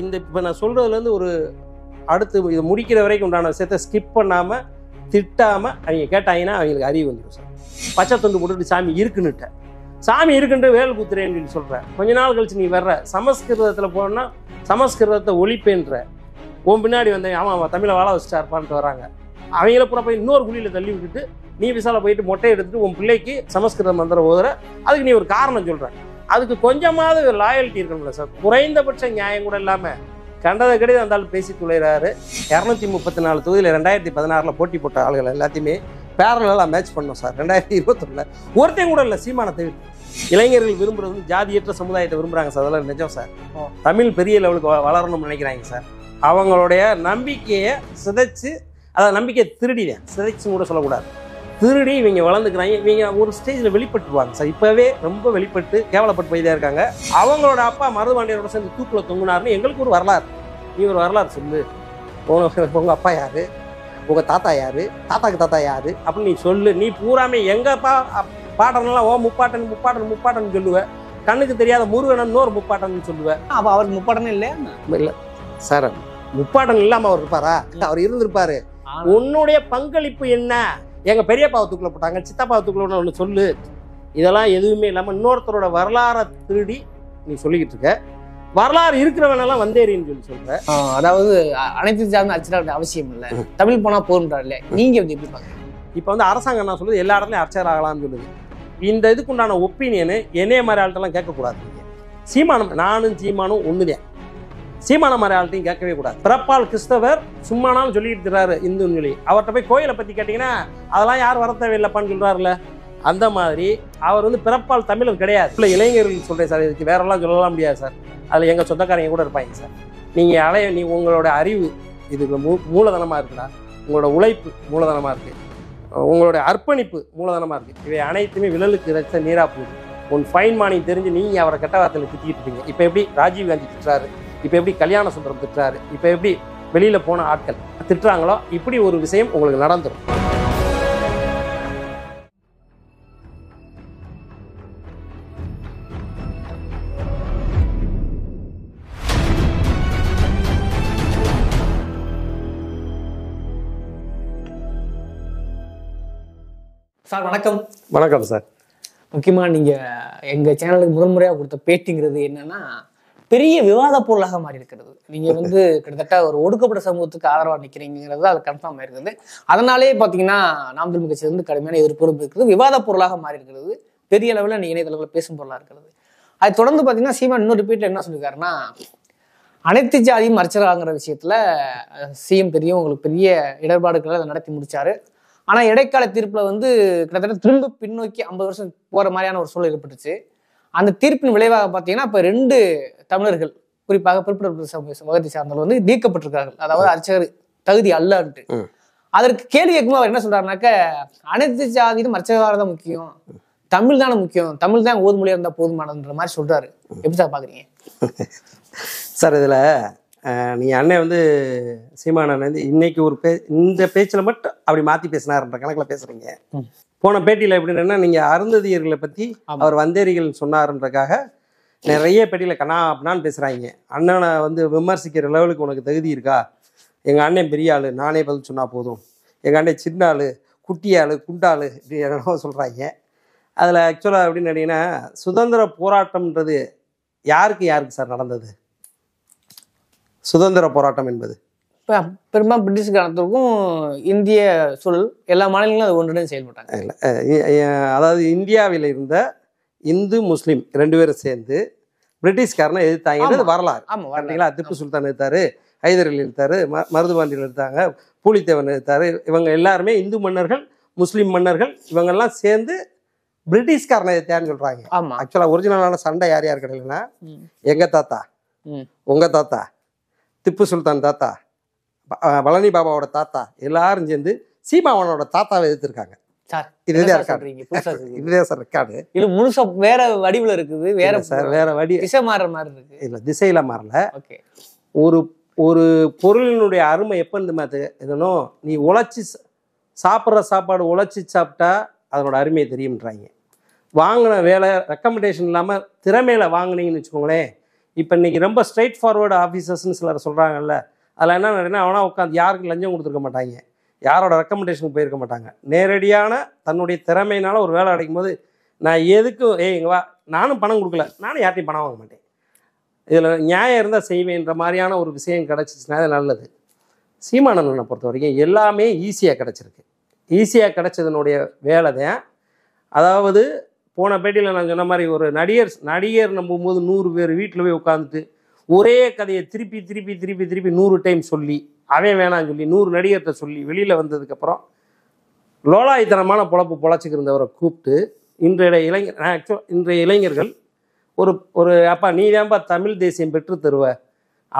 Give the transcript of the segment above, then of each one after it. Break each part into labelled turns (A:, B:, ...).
A: இந்த இப்போ நான் சொல்கிறதுலேருந்து ஒரு அடுத்து இது முடிக்கிற வரைக்கும் உண்டான விஷயத்த ஸ்கிப் பண்ணாமல் திட்டாமல் அவங்க கேட்டாங்கன்னா அவங்களுக்கு அறிவு வந்துடும் சார் பச்சை தொண்டு போட்டுட்டு சாமி இருக்குன்னுட்ட சாமி இருக்குன்ற வேல் குத்துறேன் சொல்கிறேன் கொஞ்ச நாள் கழிச்சு நீ வர்ற சமஸ்கிருதத்தில் போனால் சமஸ்கிருதத்தை ஒழிப்பேன்ற உன் பின்னாடி வந்தேன் ஆமாம் ஆமாம் தமிழை வாழ வச்சுட்டா இருப்பான்ட்டு வராங்க அவங்கள பூரா போய் இன்னொரு குழியில் தள்ளி விட்டுட்டு நீ விசால போயிட்டு மொட்டை எடுத்துட்டு உன் பிள்ளைக்கு சமஸ்கிருத மந்திரம் ஓதுற அதுக்கு நீ ஒரு காரணம் சொல்கிறேன் அதுக்கு கொஞ்சமாவது லாயல்ட்டி இருக்கணும்ல சார் குறைந்தபட்ச நியாயம் கூட இல்லாமல் கண்டதை கிடையாது அந்த ஆள் பேசி துளைகிறாரு இரநூத்தி முப்பத்தி நாலு தொகுதியில் ரெண்டாயிரத்தி பதினாறில் போட்டி போட்ட ஆளுகள் எல்லாத்தையுமே பேரலாக மேட்ச் பண்ணோம் சார் ரெண்டாயிரத்தி இருபத்தொன்னில் ஒருத்தையும் கூட இல்லை சீமான தவிர இளைஞர்கள் விரும்புகிறது ஜாதியற்ற சமுதாயத்தை விரும்புகிறாங்க சார் அதெல்லாம் நிஜம் சார் தமிழ் பெரிய லெவலுக்கு வளரணும்னு நினைக்கிறாங்க சார் அவங்களுடைய நம்பிக்கையை சிதைச்சு அதை நம்பிக்கையை திருடிவேன் சிதைச்சுன்னு கூட சொல்லக்கூடாது திருடி இவங்க வளர்ந்துக்கிறாங்க இவங்க ஒரு ஸ்டேஜில் வெளிப்பட்டுருவாங்க சார் இப்போவே ரொம்ப வெளிப்பட்டு கேவலப்பட்டு போய் இருக்காங்க அவங்களோட அப்பா மருதுபாண்டியரோட சேர்ந்து தூக்கில் தொங்குனாருன்னு எங்களுக்கு ஒரு வரலாறு நீ ஒரு வரலாறு சொல்லு உங்க உங்கள் அப்பா யார் உங்கள் தாத்தா யார் தாத்தாக்கு தாத்தா யார் அப்படின்னு நீ சொல்லு நீ பூராமே எங்கள் பாடுறதுனால ஓ முப்பாட்டன் முப்பாட்டன் முப்பாட்டன் சொல்லுவேன் கண்ணுக்கு தெரியாத முருகன் ஒரு முப்பாட்டன் சொல்லுவேன் அப்போ அவருக்கு முப்பாட்டன் இல்லை இல்லை சார் முப்பாட்டன் இல்லாமல் அவர் இருப்பாரா அவர் இருந்திருப்பாரு உன்னுடைய பங்களிப்பு என்ன எங்கள் பெரியப்பாவை தூக்கில் போட்டாங்க சித்தப்பாவை தூக்கில் ஒன்று சொல்லு இதெல்லாம் எதுவுமே இல்லாமல் இன்னொருத்தரோட வரலாறை திருடி நீ சொல்லிக்கிட்டு இருக்க வரலாறு இருக்கிறவனெல்லாம் வந்தேறின்னு சொல்லி சொல்ற அதாவது அனைத்து சார்ந்த அர்ச்சனை அவசியம் இல்லை தமிழ் போனா போதுன்றார் இல்லையா நீங்க வந்து எப்படி பாருங்க இப்போ வந்து அரசாங்கம் நான் சொல்லுது எல்லா இடத்துலையும் அர்ச்சகர் ஆகலாம்னு சொல்லுது இந்த இதுக்குண்டான ஒப்பீனியனு என்னைய மாதிரி ஆள்கிட்டலாம் கேட்கக்கூடாது சீமானம் நானும் சீமானும் ஒன்று தான் சீமான மாதிரி கேட்கவே கூடாது பிறப்பால் கிறிஸ்தவர் சும்மானாலும் சொல்லிட்டு இருக்கிறாரு இந்து சொல்லி அவர்கிட்ட போய் கோயிலை பற்றி கேட்டிங்கன்னா அதெல்லாம் யார் வர தேவையில்லைப்பான்னு சொல்கிறாருல்ல அந்த மாதிரி அவர் வந்து பிறப்பால் தமிழர் கிடையாது இல்லை இளைஞர்கள் சொல்கிறேன் சார் இதுக்கு வேறெல்லாம் சொல்லலாம் முடியாது சார் அதில் எங்கள் சொந்தக்காரங்க கூட இருப்பாங்க சார் நீங்கள் அலைய நீ உங்களோட அறிவு இது மூ மூலதனமாக இருக்குடா உங்களோட உழைப்பு மூலதனமாக இருக்குது உங்களுடைய அர்ப்பணிப்பு மூலதனமாக இருக்குது இவை அனைத்துமே விழலுக்கு ரச்ச நீராக போகுது உன் ஃபைன் மானியம் தெரிஞ்சு நீங்கள் அவரை கெட்ட வார்த்தையில் திட்டிகிட்டு இருக்கீங்க இப்போ எப்படி ராஜீவ் காந்தி திட்டுறாரு இப்போ எப்படி கல்யாண சுந்தரம் திட்டுறாரு இப்போ எப்படி வெளியில் போன ஆட்கள் திட்டுறாங்களோ இப்படி ஒரு விஷயம் உங்களுக்கு நடந்துடும் சார் வணக்கம் வணக்கம் சார்
B: முக்கியமாக நீங்கள் எங்கள் சேனலுக்கு முதன்முறையாக கொடுத்த பேட்டிங்கிறது என்னன்னா பெரிய விவாத பொருளாக மாறி இருக்கிறது நீங்க வந்து கிட்டத்தட்ட ஒரு ஒடுக்கப்பட்ட சமூகத்துக்கு ஆதரவா நிக்கிறீங்கிறது அது கன்ஃபார்ம் ஆயிருக்குது அதனாலேயே பாத்தீங்கன்னா நாம் தமிழ் கட்சியில இருந்து கடுமையான எதிர்ப்பு இருக்குது விவாத பொருளாக மாறி இருக்கிறது பெரிய அளவில் நீ இணையதளங்களில் பேசும் பொருளாக இருக்கிறது அது தொடர்ந்து பார்த்தீங்கன்னா சீமான் இன்னொரு ரிப்பீட்ல என்ன சொல்லியிருக்காருன்னா அனைத்து ஜாதியும் அர்ச்சராங்கிற விஷயத்துல சிஎம் தெரியும் உங்களுக்கு பெரிய இடர்பாடுகளை அதை நடத்தி முடிச்சாரு ஆனால் இடைக்கால தீர்ப்பில் வந்து கிட்டத்தட்ட திரும்ப பின்னோக்கி ஐம்பது வருஷம் போகிற மாதிரியான ஒரு சூழல் ஏற்பட்டுச்சு அந்த தீர்ப்பின் விளைவாக பார்த்தீங்கன்னா இப்போ ரெண்டு தமிழர்கள் குறிப்பாக பிற்படுத்த வகத்தை சார்ந்தவர்கள் வந்து நீக்கப்பட்டிருக்கார்கள் அதாவது அர்ச்சகர் தகுதி அல்லன்ட்டு அதற்கு கேள்வி கேட்கும் அவர் என்ன சொல்றாருனாக்க அனைத்து ஜாதியிலும் அர்ச்சகராக தான் முக்கியம் தமிழ் தானே முக்கியம் தமிழ் தான் ஓது மொழியாக இருந்தால் போதுமானதுன்ற மாதிரி சொல்றாரு எப்படி சார் பாக்குறீங்க
A: சார் இதுல நீங்க அண்ணன் வந்து சீமானன் வந்து இன்னைக்கு ஒரு பே இந்த பேச்சில் மட்டும் அப்படி மாத்தி பேசினார்ன்ற கணக்கில் பேசுறீங்க போன பேட்டியில் எப்படின்னா நீங்க அருந்ததியர்களை பத்தி அவர் வந்தேரிகள் சொன்னார்ன்றக்காக நிறைய பெட்டியில் கண்ணா அப்படின்னு பேசுகிறாங்க அண்ணனை வந்து விமர்சிக்கிற லெவலுக்கு உனக்கு தகுதி இருக்கா எங்கள் அண்ணன் பெரிய ஆள் நானே பதில் சொன்னால் போதும் எங்கள் அண்ணன் சின்ன ஆள் குட்டி ஆள் குண்டாள் இப்படி என்னென்னவோ சொல்கிறாங்க அதில் ஆக்சுவலாக அப்படின்னு கேட்டிங்கன்னா சுதந்திர போராட்டம்ன்றது யாருக்கு யாருக்கு சார் நடந்தது சுதந்திர போராட்டம் என்பது
B: இப்போ பெரும்பாலும் பிரிட்டிஷ் காலத்துக்கும் இந்திய சூழல் எல்லா மாநிலங்களும் அது ஒன்றுடன் செயல்பட்டாங்க
A: இல்லை அதாவது இந்தியாவில் இருந்த இந்து முஸ்லீம் ரெண்டு பேரும் சேர்ந்து பிரிட்டிஷ்காரனை எதிர்த்தாங்கிறது வரலாறு பார்த்தீங்களா திப்பு சுல்தான் எடுத்தாரு ஹைதர் எடுத்தாரு ம மருதுபாண்டியில் எடுத்தாங்க பூலித்தேவன் எடுத்தாரு இவங்க எல்லாருமே இந்து மன்னர்கள் முஸ்லீம் மன்னர்கள் இவங்கெல்லாம் சேர்ந்து பிரிட்டிஷ்காரனை எதிர்த்தான்னு சொல்கிறாங்க ஆமாம் ஆக்சுவலாக ஒரிஜினலான சண்டை யார் யார் கிடையாதுன்னா எங்கள் தாத்தா உங்கள் தாத்தா திப்பு சுல்தான் தாத்தா பழனி பாபாவோட தாத்தா எல்லாரும் சேர்ந்து சீமாவனோட தாத்தாவை எதிர்த்துருக்காங்க சார் இதுலயே சார் இருக்காரு இல்ல முழுசா வேற வடிவுல இருக்குது வேற சார் வேற வடி மாறுற மாதிரி இருக்கு இல்ல திசையில மாறல ஓகே ஒரு ஒரு பொருளினுடைய அருமை எப்போ இந்த எதுனோ நீ உழைச்சி சாப்பிட்ற சாப்பாடு உழைச்சி சாப்பிட்டா அதனோட அருமையை தெரியும்ன்றாங்க வாங்கின வேலை ரெக்கமெண்டேஷன் இல்லாம திறமையில வாங்கினீங்கன்னு வச்சுக்கோங்களேன் இப்போ இன்னைக்கு ரொம்ப ஸ்ட்ரைட் ஃபார்வர்டு ஆஃபீஸர்ஸ்னு சிலர் சொல்றாங்கல்ல அதில் என்ன நடனா அவனா உட்காந்து யாருக்கும் லஞ்சம் கொடுத்துருக்க மாட்டாங்க யாரோட ரெக்கமெண்டேஷனுக்கு போயிருக்க மாட்டாங்க நேரடியான தன்னுடைய திறமையினால ஒரு வேலை அடைக்கும் போது நான் எதுக்கும் ஏய் எங்க வா நானும் பணம் கொடுக்கல நானும் யார்ட்டையும் பணம் வாங்க மாட்டேன் இதில் நியாயம் இருந்தால் செய்வேன்ற மாதிரியான ஒரு விஷயம் கிடச்சிச்சுன்னா அது நல்லது சீமானந்தனை பொறுத்த வரைக்கும் எல்லாமே ஈஸியாக கிடச்சிருக்கு ஈஸியாக கிடச்சதுனுடைய வேலை தான் அதாவது போன பேட்டியில் நான் சொன்ன மாதிரி ஒரு நடிகர் நடிகர் நம்பும்போது நூறு பேர் வீட்டில் போய் உட்காந்துட்டு ஒரே கதையை திருப்பி திருப்பி திருப்பி திருப்பி நூறு டைம் சொல்லி அவன் வேணான்னு சொல்லி நூறு நடிகர்கிட்ட சொல்லி வெளியில் வந்ததுக்கப்புறம் லோலாயித்தனமான பொழப்பு பொழைச்சிக்கிருந்தவரை கூப்பிட்டு இன்றைய இளைஞர் ஆக்சுவலாக இன்றைய இளைஞர்கள் ஒரு ஒரு அப்பா நீ தான்ப்பா தமிழ் தேசியம் பெற்று தருவ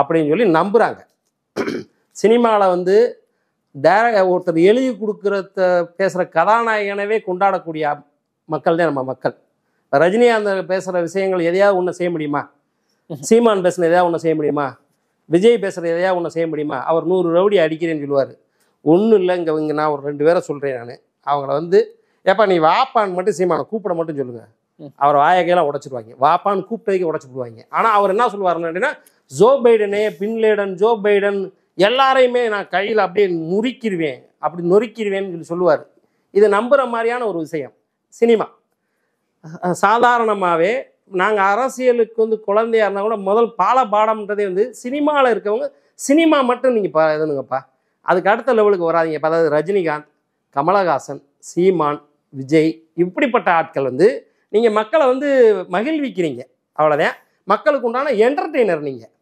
A: அப்படின்னு சொல்லி நம்புகிறாங்க சினிமாவில் வந்து டேர ஒருத்தர் எழுதி கொடுக்குறத பேசுகிற கதாநாயகனவே கொண்டாடக்கூடிய மக்கள் தான் நம்ம மக்கள் ரஜினிகாந்த் பேசுகிற விஷயங்கள் எதையாவது ஒன்று செய்ய முடியுமா சீமான் பேசுன எதையாவது ஒன்று செய்ய முடியுமா விஜய் பேசுகிற எதையா ஒன்று செய்ய முடியுமா அவர் நூறு ரவுடி அடிக்கிறேன்னு சொல்லுவார் ஒன்றும் இல்லை இங்கே இங்கே நான் ஒரு ரெண்டு பேரை சொல்கிறேன் நான் அவங்கள வந்து ஏப்பா நீ வாப்பான்னு மட்டும் சீமான கூப்பிட மட்டும் சொல்லுங்கள் அவர் வாயகையெல்லாம் உடச்சிடுவாங்க வாப்பான்னு கூப்பிட்டதுக்கு உடச்சிடுவாங்க ஆனால் அவர் என்ன சொல்லுவார்னு அப்படின்னா ஜோ பைடனே பின்லேடன் ஜோ பைடன் எல்லாரையுமே நான் கையில் அப்படியே நொறுக்கிடுவேன் அப்படி நொறுக்கிடுவேன்னு சொல்லி சொல்லுவார் இதை நம்புகிற மாதிரியான ஒரு விஷயம் சினிமா சாதாரணமாகவே நாங்கள் அரசியலுக்கு வந்து குழந்தையாக இருந்தால் கூட முதல் பால பாடம்ன்றதே வந்து சினிமாவில் இருக்கவங்க சினிமா மட்டும் நீங்கள் பா இதுனுங்கப்பா அதுக்கு அடுத்த லெவலுக்கு வராதிங்கப்பா அதாவது ரஜினிகாந்த் கமலஹாசன் சீமான் விஜய் இப்படிப்பட்ட ஆட்கள் வந்து நீங்கள் மக்களை வந்து மகிழ்விக்கிறீங்க அவ்வளோதான் மக்களுக்கு உண்டான என்டர்டெய்னர் நீங்கள்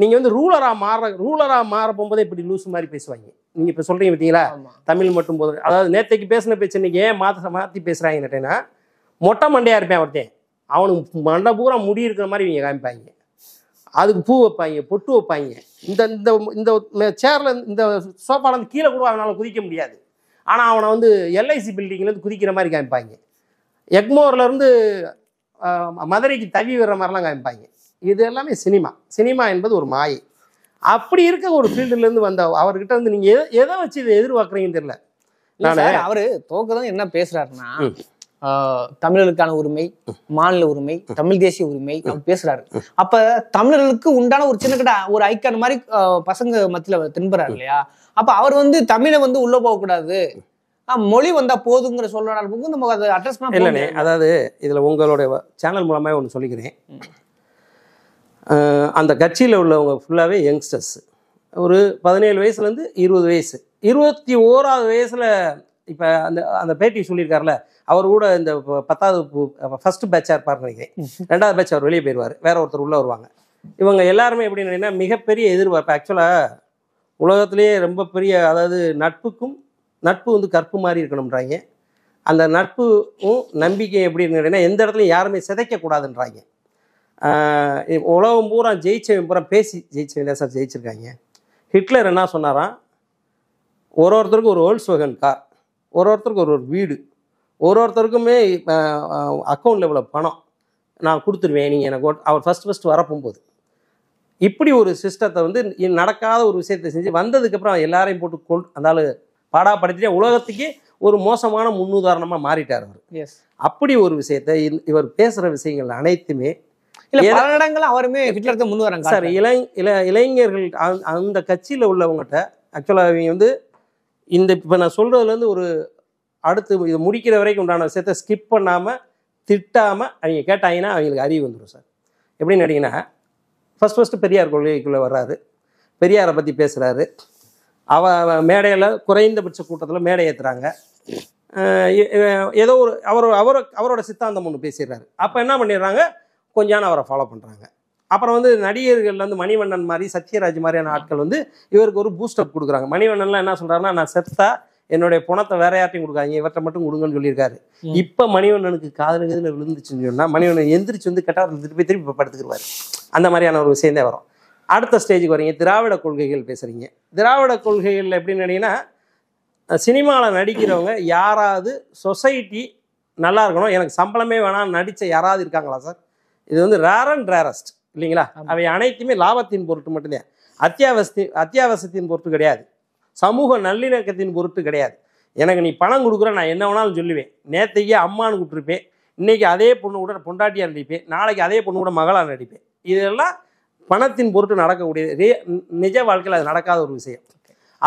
A: நீங்கள் வந்து ரூலராக மாற ரூலராக மாற போகும்போதே இப்படி லூஸ் மாதிரி பேசுவாங்க நீங்கள் இப்போ சொல்கிறீங்க பார்த்தீங்களா தமிழ் மட்டும் போதும் அதாவது நேற்றைக்கு பேசின பேச்சு இன்றைக்கி ஏன் மாற்ற மாற்றி பேசுகிறாங்க கேட்டேன்னா மொட்டை மண்டையாக இருப்பேன் ஒருத்தன் அவனுக்கு மண்டை பூரா முடி இருக்கிற மாதிரி இவங்க காமிப்பாங்க அதுக்கு பூ வைப்பாங்க பொட்டு வைப்பாங்க இந்த இந்த இந்த சேரில் இந்த வந்து கீழே கூட அவனால் குதிக்க முடியாது ஆனால் அவனை வந்து எல்ஐசி பில்டிங்லேருந்து குதிக்கிற மாதிரி காமிப்பாங்க எக்மோர்லேருந்து மதுரைக்கு தவி விடுற மாதிரிலாம் காமிப்பாங்க இது எல்லாமே சினிமா சினிமா என்பது ஒரு மாயை அப்படி இருக்க ஒரு ஃபீல்டுலேருந்து வந்த அவர்கிட்ட வந்து நீங்கள் எதை எதை வச்சு இதை எதிர்பார்க்குறீங்கன்னு தெரியல நான் அவர் தோக்கதான் என்ன பேசுகிறாருன்னா
B: தமிழர்களுக்கான உரிமை மாநில உரிமை தமிழ் தேசிய உரிமை பேசுறாரு அப்ப தமிழர்களுக்கு உண்டான ஒரு சின்ன கிட்ட ஒரு ஐக்கான் மாதிரி பசங்க மத்தியில தின்பறாரு இல்லையா அப்ப அவர் வந்து தமிழை வந்து உள்ள போக கூடாது மொழி வந்தா போதுங்கிற சொல்லுறதுக்கு நம்ம அதை அட்ரஸ் பண்ண
A: அதாவது இதுல உங்களுடைய சேனல் மூலமா ஒன்று சொல்லிக்கிறேன் அந்த கட்சியில் உள்ளவங்க ஃபுல்லாகவே யங்ஸ்டர்ஸ் ஒரு பதினேழு வயசுலேருந்து இருபது வயசு இருபத்தி ஓராவது வயசில் இப்போ அந்த அந்த பேட்டி சொல்லியிருக்காருல அவர் கூட இந்த பத்தாவது ஃபர்ஸ்ட் பேட்சாக இருப்பார் நினைக்கிறேன் ரெண்டாவது பேட்ச் அவர் வெளியே போயிடுவார் வேற ஒருத்தர் உள்ளே வருவாங்க இவங்க எல்லாருமே எப்படின்னு மிகப்பெரிய எதிர்பார்ப்பு ஆக்சுவலாக உலகத்திலேயே ரொம்ப பெரிய அதாவது நட்புக்கும் நட்பு வந்து கற்பு மாதிரி இருக்கணுன்றாங்க அந்த நட்பும் நம்பிக்கை எப்படி இருக்குன்னா எந்த இடத்துலையும் யாருமே சிதைக்கக்கூடாதுன்றாங்க உலகம் பூரா ஜெயிச்சவன் பூரா பேசி ஜெயிச்சவன் சார் ஜெயிச்சிருக்காங்க ஹிட்லர் என்ன சொன்னாராம் ஒரு ஒருத்தருக்கும் ஒரு ஓல்ஸ் வகன் கார் ஒரு ஒருத்தருக்கு ஒரு ஒரு வீடு ஒரு ஒருத்தருக்குமே அக்கௌண்ட் லெவலில் பணம் நான் கொடுத்துருவேன் நீங்கள் எனக்கு அவர் ஃபஸ்ட் ஃபஸ்ட் வரப்பும்போது இப்படி ஒரு சிஸ்டத்தை வந்து நடக்காத ஒரு விஷயத்தை செஞ்சு வந்ததுக்கப்புறம் எல்லாரையும் போட்டு கொள் அந்த ஆள் பாடாப்படுத்திட்டே உலகத்துக்கே ஒரு மோசமான முன்னுதாரணமாக மாறிட்டார் அவர் அப்படி ஒரு விஷயத்தை இவர் பேசுகிற விஷயங்கள் அனைத்துமே அவருமே ஹிட்லருக்கு முன் வராங்க சார் இளை இளைஞர்கள் அந்த கட்சியில் உள்ளவங்ககிட்ட ஆக்சுவலாக இவங்க வந்து இந்த இப்போ நான் சொல்கிறதுலேருந்து ஒரு அடுத்து இது முடிக்கிற வரைக்கும் உண்டான விஷயத்தை ஸ்கிப் பண்ணாமல் திட்டாமல் அவங்க கேட்டாங்கன்னா அவங்களுக்கு அறிவு வந்துடும் சார் எப்படின்னு கேட்டிங்கன்னா ஃபஸ்ட் ஃபஸ்ட்டு பெரியார் கொள்கைக்குள்ளே வர்றாரு பெரியாரை பற்றி பேசுகிறாரு அவ மேடையில் குறைந்தபட்ச கூட்டத்தில் மேடை ஏற்றுறாங்க ஏதோ ஒரு அவர் அவர் அவரோட சித்தாந்தம் ஒன்று பேசிடுறாரு அப்போ என்ன பண்ணிடுறாங்க கொஞ்சம் அவரை ஃபாலோ பண்ணுறாங்க அப்புறம் வந்து நடிகர்கள் வந்து மணிவண்ணன் மாதிரி சத்யராஜ் மாதிரியான ஆட்கள் வந்து இவருக்கு ஒரு பூஸ்டப் கொடுக்குறாங்க மணிவண்ணன்லாம் என்ன சொல்கிறாருன்னா நான் செத்தா என்னுடைய பணத்தை வேற யார்ட்டையும் கொடுக்காங்க இவற்றை மட்டும் கொடுங்கன்னு சொல்லியிருக்காரு இப்போ மணிவண்ணனுக்கு காதல் எதுல விழுந்துச்சுன்னு சொன்னால் மணிவண்ணன் எந்திரிச்சு வந்து கட்டாரத்தில் திருப்பி திருப்பி படுத்துக்கிடுவார் அந்த மாதிரியான ஒரு விஷயந்தே வரும் அடுத்த ஸ்டேஜுக்கு வரீங்க திராவிட கொள்கைகள் பேசுகிறீங்க திராவிட கொள்கைகள் எப்படின்னு கேட்டிங்கன்னா சினிமாவில் நடிக்கிறவங்க யாராவது சொசைட்டி நல்லா இருக்கணும் எனக்கு சம்பளமே வேணாம் நடித்த யாராவது இருக்காங்களா சார் இது வந்து ரேர் அண்ட் ரேரஸ்ட் இல்லைங்களா அவை அனைத்துமே லாபத்தின் பொருட்டு மட்டும்தான் அத்தியாவசிய அத்தியாவசியத்தின் பொருட்டு கிடையாது சமூக நல்லிணக்கத்தின் பொருட்டு கிடையாது எனக்கு நீ பணம் கொடுக்குற நான் என்ன வேணாலும் சொல்லுவேன் நேற்றைக்கே அம்மானு கூப்பிட்டுருப்பேன் இன்றைக்கி அதே பொண்ணு கூட பொண்டாட்டியாக நடிப்பேன் நாளைக்கு அதே பொண்ணு கூட மகளாக நடிப்பேன் இதெல்லாம் பணத்தின் பொருட்டு நடக்கக்கூடியது நிஜ வாழ்க்கையில் அது நடக்காத ஒரு விஷயம்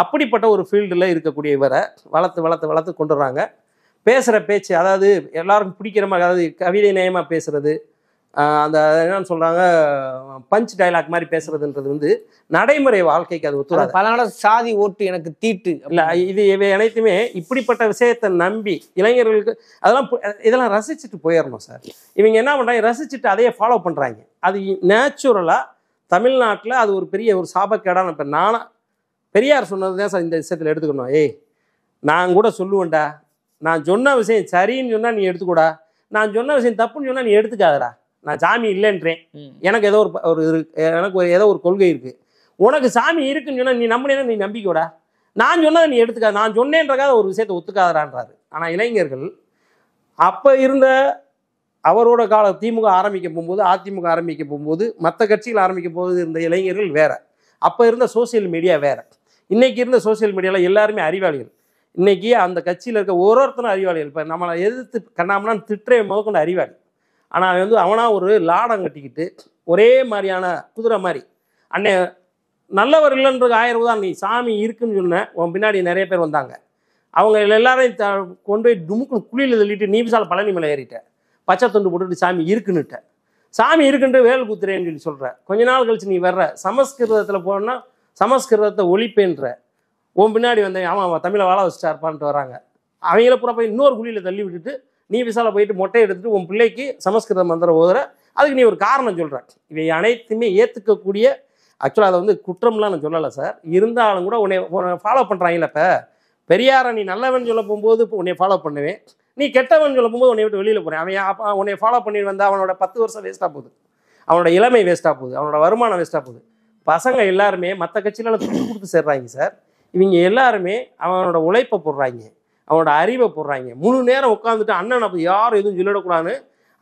A: அப்படிப்பட்ட ஒரு ஃபீல்டில் இருக்கக்கூடிய இவரை வளர்த்து வளர்த்து வளர்த்து கொண்டு வராங்க பேசுகிற பேச்சு அதாவது எல்லாருக்கும் பிடிக்கிற மாதிரி அதாவது கவிதை நயமாக பேசுகிறது அந்த என்னன்னு சொல்கிறாங்க பஞ்ச் டைலாக் மாதிரி பேசுறதுன்றது வந்து நடைமுறை வாழ்க்கைக்கு அது ஒத்துழைப்பு பல சாதி ஓட்டு எனக்கு தீட்டு இல்லை இது இவை அனைத்துமே இப்படிப்பட்ட விஷயத்தை நம்பி இளைஞர்களுக்கு அதெல்லாம் இதெல்லாம் ரசிச்சுட்டு போயிடணும் சார் இவங்க என்ன பண்ணுறாங்க ரசிச்சுட்டு அதையே ஃபாலோ பண்ணுறாங்க அது நேச்சுரலாக தமிழ்நாட்டில் அது ஒரு பெரிய ஒரு சாபக்கேடான இப்போ நானாக பெரியார் சொன்னது தான் சார் இந்த விஷயத்தில் எடுத்துக்கணும் ஏய் நான் கூட சொல்லுவேன்டா நான் சொன்ன விஷயம் சரின்னு சொன்னால் நீ எடுத்துக்கூடா நான் சொன்ன விஷயம் தப்புன்னு சொன்னால் நீ எடுத்துக்காதடா நான் சாமி இல்லைன்றேன் எனக்கு ஏதோ ஒரு ஒரு எனக்கு ஒரு ஏதோ ஒரு கொள்கை இருக்குது உனக்கு சாமி இருக்குன்னு சொன்னால் நீ நம்பினா நீ நம்பிக்கூடா நான் சொன்னதை நீ எடுத்துக்க நான் சொன்னேன்றக்காக ஒரு விஷயத்தை ஒத்துக்காதரான்றாரு ஆனால் இளைஞர்கள் அப்போ இருந்த அவரோட கால திமுக ஆரம்பிக்க போகும்போது அதிமுக ஆரம்பிக்க போகும்போது மற்ற கட்சிகள் ஆரம்பிக்க போகுது இருந்த இளைஞர்கள் வேற அப்போ இருந்த சோசியல் மீடியா வேற இன்னைக்கு இருந்த சோசியல் மீடியாவில் எல்லாருமே அறிவாளிகள் இன்னைக்கு அந்த கட்சியில் இருக்க ஒரு ஒருத்தரும் அறிவாளிகள் இப்போ நம்மளை எதிர்த்து கண்ணாமனான்னு திட்டுறே முதற்கொண்டு அறிவாளி ஆனால் அவன் வந்து அவனாக ஒரு லாடம் கட்டிக்கிட்டு ஒரே மாதிரியான குதிரை மாதிரி அன்னை நல்லவர் இல்லைன்றது ஆயிரம் ரூபா நீ சாமி இருக்குன்னு சொன்னேன் உன் பின்னாடி நிறைய பேர் வந்தாங்க அவங்க எல்லாரையும் த கொண்டு போய் டுமுக்குன்னு குழியில் தள்ளிட்டு நீ விசால பழனி மேலே ஏறிட்டேன் பச்சை தொண்டு போட்டுட்டு சாமி இருக்குன்னுட்ட சாமி இருக்குன்ட்டு வேல் குத்துறேன்னு சொல்லி சொல்கிற கொஞ்ச நாள் கழிச்சு நீ வர்ற சமஸ்கிருதத்தில் போனால் சமஸ்கிருதத்தை ஒழிப்பேன்ற உன் பின்னாடி வந்தேன் ஆமாம் ஆமாம் தமிழை வாழ வச்சுட்டா இருப்பான்ட்டு வராங்க அவங்கள பூரா போய் இன்னொரு குழியில் தள்ளி விட்டுட்டு நீ விசால போயிட்டு மொட்டை எடுத்துட்டு உன் பிள்ளைக்கு சமஸ்கிருத மந்திரம் ஓதுற அதுக்கு நீ ஒரு காரணம் சொல்கிற இவை அனைத்துமே ஏற்றுக்கக்கூடிய ஆக்சுவலாக அதை வந்து குற்றம்லாம் நான் சொல்லலை சார் இருந்தாலும் கூட உன்னை ஃபாலோ பண்ணுறாங்கல்ல இப்போ பெரியாரை நீ நல்லவன் சொல்ல போகும்போது இப்போ உன்னை ஃபாலோ பண்ணுவேன் நீ கெட்டவன் சொல்ல போகும்போது உன்னை விட்டு வெளியில் போகிறேன் அவன் உன்னை ஃபாலோ பண்ணிட்டு வந்தால் அவனோட பத்து வருஷம் வேஸ்ட்டாக போகுது அவனோட இளமை வேஸ்ட்டாக போகுது அவனோட வருமானம் வேஸ்ட்டாக போகுது பசங்க எல்லாருமே மற்ற கட்சியில துட்டு கொடுத்து சேர்றாங்க சார் இவங்க எல்லாருமே அவனோட உழைப்பை போடுறாங்க அவனோட அறிவை போடுறாங்க முழு நேரம் உட்காந்துட்டு அண்ணன் அப்போ யாரும் எதுவும் சொல்லிடக்கூடாதுன்னு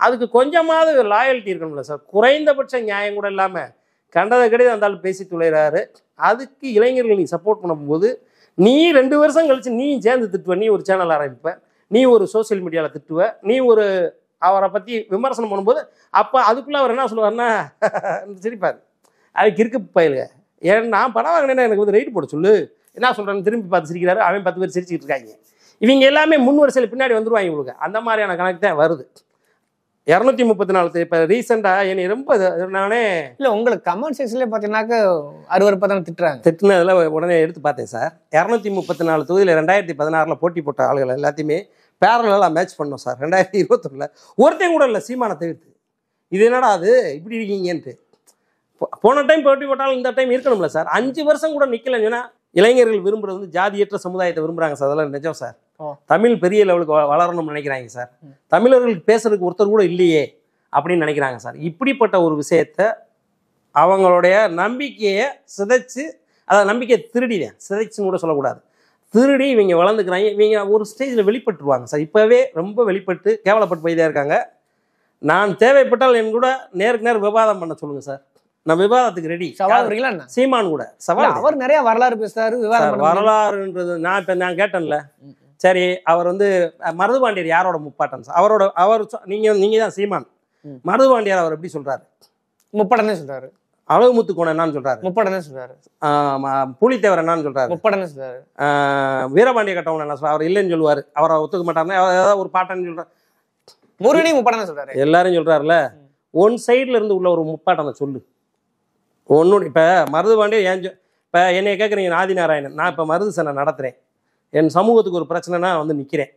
A: அதுக்கு கொஞ்சமாவது லாயல்ட்டி இருக்கணும்ல சார் குறைந்தபட்ச நியாயம் கூட இல்லாமல் கண்டதை கிடையாது அந்த ஆள் பேசி துளையிறாரு அதுக்கு இளைஞர்கள் நீ சப்போர்ட் பண்ணும்போது நீ ரெண்டு வருஷம் கழித்து நீ சேர்ந்து திட்டுவ நீ ஒரு சேனல் ஆரம்பிப்ப நீ ஒரு சோசியல் மீடியாவில் திட்டுவ நீ ஒரு அவரை பற்றி விமர்சனம் பண்ணும்போது அப்போ அதுக்குள்ளே அவர் என்ன சொல்லுவார்னா சிரிப்பார் அதுக்கு இருக்கு பயிலுங்க ஏன்னா பணம் வாங்கினேன்னா எனக்கு வந்து ரைட் போட சொல்லு என்ன சொல்கிறேன்னு திரும்பி பார்த்து சிரிக்கிறாரு அவன் பத்து பேர் சிரிச்சுக்கிட்டு இருக்காங்க இவங்க எல்லாமே முன் வரிசையில் பின்னாடி வந்துடுவாங்க இவங்களுக்கு அந்த மாதிரியான கணக்கு தான் வருது இரநூத்தி முப்பத்தி நாலு இப்போ ரீசெண்டாக என்னை ரொம்ப நானே இல்லை உங்களுக்கு கமெண்ட் செக்ஷன்லேயே பார்த்தீங்கன்னாக்க
B: அறுவறுப்பாக தான் திட்டுறாங்க
A: திட்டினதில் உடனே எடுத்து பார்த்தேன் சார் இரநூத்தி முப்பத்தி நாலு தொகுதியில் ரெண்டாயிரத்தி பதினாறில் போட்டி போட்ட ஆளுகள் எல்லாத்தையுமே பேரலாம் மேட்ச் பண்ணோம் சார் ரெண்டாயிரத்தி இருபத்தொன்னில் ஒருத்தையும் கூட இல்லை சீமானத்தை தவிர்த்து இது என்னடா அது இப்படி இருக்கீங்கன்ட்டு போன டைம் போட்டி போட்டாலும் இந்த டைம் இருக்கணும்ல சார் அஞ்சு வருஷம் கூட நிற்கலன்னு இளைஞர்கள் விரும்புகிறது வந்து ஜாதியற்ற சமுதாயத்தை விரும்புகிறாங்க சார் அதெல்லாம் நிஜம் சார் தமிழ் பெரிய லெவலுக்கு வளரணும்னு நினைக்கிறாங்க சார் தமிழர்கள் பேசுறதுக்கு ஒருத்தர் கூட இல்லையே அப்படின்னு நினைக்கிறாங்க சார் இப்படிப்பட்ட ஒரு விஷயத்த அவங்களுடைய நம்பிக்கையை சிதைச்சு அதாவது நம்பிக்கையை திருடிதான் சிதைச்சுன்னு கூட சொல்லக்கூடாது திருடி இவங்க வளர்ந்துக்கிறாங்க இவங்க ஒரு ஸ்டேஜில் வெளிப்பட்டுருவாங்க சார் இப்போவே ரொம்ப வெளிப்பட்டு கேவலப்பட்டு போயிட்டே இருக்காங்க நான் தேவைப்பட்டால் என் கூட நேருக்கு நேர் விவாதம் பண்ண சொல்லுங்கள் சார் நான் விவாதத்துக்கு ரெடி சவால் சீமான் கூட சவால்
B: அவர் நிறைய வரலாறு பேசுறாரு விவாதம்
A: வரலாறுன்றது நான் இப்போ நான் கேட்டேன்ல சரி அவர் வந்து மருதுபாண்டியர் யாரோட முப்பாட்டன் அவரோட அவர் நீங்க நீங்க தான் சீமான் மருதுபாண்டியார் அவர் எப்படி சொல்றாரு முப்பாட்டனே சொல்றாரு அழகுமுத்து கோணம் என்னன்னு சொல்றாரு முப்படனே சொல்றாரு புலித்தேவர் என்னன்னு சொல்றாரு முப்படனே சொல்றாரு வீரபாண்டிய கட்டவன் என்ன அவர் இல்லைன்னு சொல்லுவாரு அவரை ஒத்துக்க மாட்டாருன்னா ஏதாவது ஒரு பாட்டன்னு சொல்றாரு முருகனையும் முப்பாட்டனை சொல்றாரு எல்லாரும் சொல்றாருல ஒன் சைட்ல இருந்து உள்ள ஒரு முப்பாட்டனை சொல்லு ஒன்னு இப்ப மருது பாண்டியர் ஏன் இப்ப என்னைய கேட்குறீங்க ஆதிநாராயணன் நான் இப்ப மருது சென்னை நடத்துறேன் என் சமூகத்துக்கு ஒரு பிரச்சனைனா வந்து நிற்கிறேன்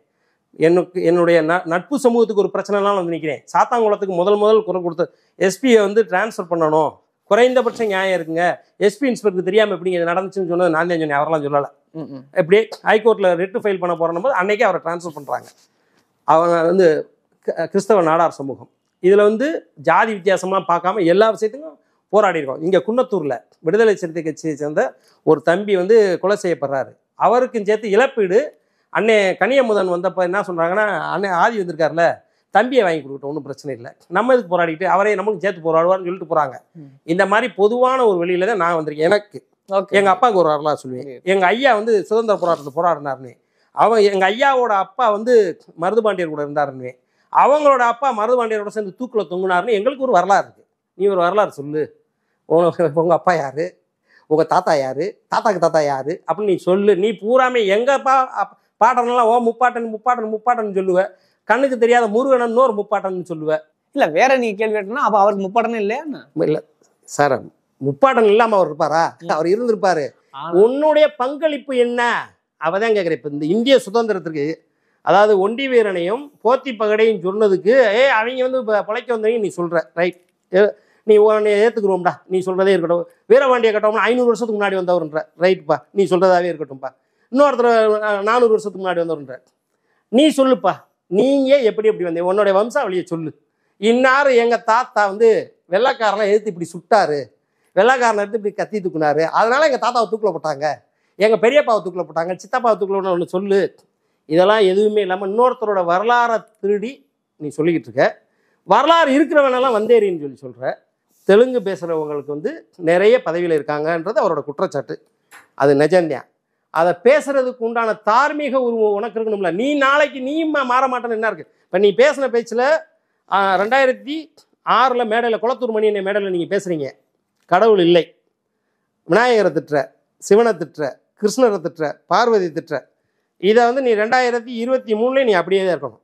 A: எனக்கு என்னுடைய ந நட்பு சமூகத்துக்கு ஒரு பிரச்சனைலாம் வந்து நிற்கிறேன் சாத்தாங்குளத்துக்கு முதல் முதல் குரல் கொடுத்து எஸ்பியை வந்து டிரான்ஸ்ஃபர் பண்ணணும் குறைந்தபட்ச நியாயம் இருக்குங்க எஸ்பி இன்ஸ்பெக்டர் தெரியாமல் எப்படி இது நடந்துச்சுன்னு சொன்னது நான் தான் சொன்னேன் அவரெல்லாம் சொல்லலை எப்படியே ஹைகோர்ட்டில் ரிட்டு ஃபைல் பண்ண போகிறோம் போது அன்றைக்கே அவரை டிரான்ஸ்ஃபர் பண்ணுறாங்க அவங்க வந்து கிறிஸ்தவ நாடார் சமூகம் இதில் வந்து ஜாதி வித்தியாசம்லாம் பார்க்காம எல்லா விஷயத்துக்கும் போராடி இருக்கோம் இங்கே குன்னத்தூரில் விடுதலை சிறுத்தை கட்சியை சேர்ந்த ஒரு தம்பி வந்து கொலை செய்யப்படுறாரு அவருக்கும் சேர்த்து இழப்பீடு அண்ணே கனியமுதன் வந்தப்போ என்ன சொல்கிறாங்கன்னா அண்ணே ஆதி வந்திருக்காருல்ல தம்பியை வாங்கி கொடுக்கட்டும் ஒன்றும் பிரச்சனை இல்லை நம்ம இதுக்கு போராடிட்டு அவரே நம்மளுக்கு சேர்த்து போராடுவார்னு சொல்லிட்டு போகிறாங்க இந்த மாதிரி பொதுவான ஒரு வெளியில தான் நான் வந்திருக்கேன் எனக்கு ஓகே எங்கள் அப்பாவுக்கு ஒரு வரலாறு சொல்லுவேன் எங்கள் ஐயா வந்து சுதந்திர போராட்டத்தில் போராடினார்னு அவன் எங்கள் ஐயாவோட அப்பா வந்து மருதுபாண்டியர் கூட இருந்தாருன்னு அவங்களோட அப்பா பாண்டியரோட சேர்ந்து தூக்கில் தொங்குனாருன்னு எங்களுக்கு ஒரு வரலாறு இருக்குது நீ ஒரு வரலாறு சொல்லு உங்கள் அப்பா யார் உங்கள் தாத்தா யார் தாத்தாக்கு தாத்தா யார் அப்படின்னு நீ சொல்லு நீ பூராமே எங்கே பா பாட்டனெல்லாம் ஓ முப்பாட்டன் முப்பாட்டன் முப்பாட்டன் சொல்லுவேன் கண்ணுக்கு தெரியாத முருகனன்னு ஒரு முப்பாட்டன் சொல்லுவேன் இல்லை வேற நீங்கள் கேள்வி கேட்டோம்னா அப்போ அவருக்கு முப்பாட்டன் இல்லையா இல்லை சார் முப்பாட்டன் இல்லாமல் அவர் இருப்பாரா அவர் இருந்திருப்பாரு உன்னுடைய பங்களிப்பு என்ன அவள் தான் கேட்குறேன் இப்போ இந்த இந்திய சுதந்திரத்துக்கு அதாவது ஒண்டி வீரனையும் போத்தி பகடையும் சொன்னதுக்கு ஏ அவங்க வந்து இப்போ பிழைக்க வந்தவங்க நீ சொல்கிற ரைட் நீ உன்னை ஏற்றுக்குருவோம்டா நீ சொல்கிறதே இருக்கட்டும் வீரபாண்டிய கட்டோம்னா ஐநூறு வருஷத்துக்கு முன்னாடி வந்தவருன்ற ரைட்ப்பா நீ சொல்கிறதாவே இருக்கட்டும்ப்பா இன்னொருத்தர் நானூறு வருஷத்துக்கு முன்னாடி வந்தவருன்ற நீ சொல்லுப்பா நீங்கள் எப்படி எப்படி வந்தீங்க உன்னோடைய வம்சாவளியை சொல்லு இன்னார் எங்கள் தாத்தா வந்து வெள்ளக்காரெல்லாம் எடுத்து இப்படி சுட்டாரு வெள்ளக்காரனை எடுத்து இப்படி கத்தி தூக்குனாரு அதனால் எங்கள் தாத்தாவை தூக்கில் போட்டாங்க எங்கள் பெரியப்பாவை தூக்கில் போட்டாங்க சித்தப்பாவை தூக்கில் ஒன்று சொல்லு இதெல்லாம் எதுவுமே இல்லாமல் இன்னொருத்தரோட வரலாறை திருடி நீ சொல்லிக்கிட்டு இருக்க வரலாறு இருக்கிறவனெல்லாம் வந்தேறின்னு சொல்லி சொல்கிற தெலுங்கு பேசுகிறவங்களுக்கு வந்து நிறைய பதவியில் இருக்காங்கன்றது அவரோட குற்றச்சாட்டு அது நிஜம்தான் அதை பேசுறதுக்கு உண்டான தார்மீக உருவம் உனக்கு இருக்கணும்ல நீ நாளைக்கு நீ மாற மாட்டேன்னு என்ன இருக்குது இப்போ நீ பேசின பேச்சில் ரெண்டாயிரத்தி ஆறில் மேடையில் குளத்தூர் மணி என்ன மேடையில் நீங்கள் பேசுகிறீங்க கடவுள் இல்லை விநாயகரை திட்டுற சிவனை திட்டுற கிருஷ்ணரை திட்டுற பார்வதி திட்டுற இதை வந்து நீ ரெண்டாயிரத்தி இருபத்தி மூணுலேயே நீ அப்படியே தான் இருக்கணும்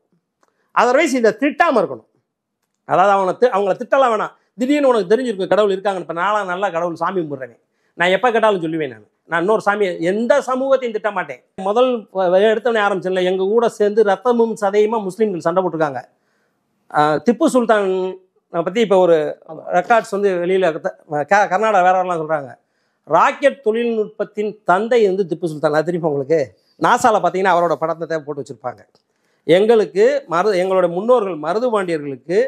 A: அதர்வைஸ் இதை திட்டாமல் இருக்கணும் அதாவது அவனை தி அவங்கள திட்டலாம் வேணாம் திடீர்னு உனக்கு தெரிஞ்சிருக்கும் கடவுள் இருக்காங்க இப்போ நாளாக நல்லா கடவுள் சாமி கும்பிட்றேங்க நான் எப்போ கேட்டாலும் சொல்லுவேன் நான் நான் இன்னொரு சாமியை எந்த சமூகத்தையும் திட்ட மாட்டேன் முதல் எடுத்தவனே ஆரம்பிச்சிடல எங்கள் கூட சேர்ந்து ரத்தமும் சதையுமா முஸ்லீம்கள் சண்டை போட்டிருக்காங்க திப்பு சுல்தான் பற்றி இப்போ ஒரு ரெக்கார்ட்ஸ் வந்து வெளியில் கர்நாடகா வரலாம் சொல்கிறாங்க ராக்கெட் தொழில்நுட்பத்தின் தந்தை வந்து திப்பு சுல்தான் அது தெரியுமா உங்களுக்கு நாசாவில் பார்த்தீங்கன்னா அவரோட படத்தை போட்டு வச்சுருப்பாங்க எங்களுக்கு மருது எங்களோட முன்னோர்கள் மருது பாண்டியர்களுக்கு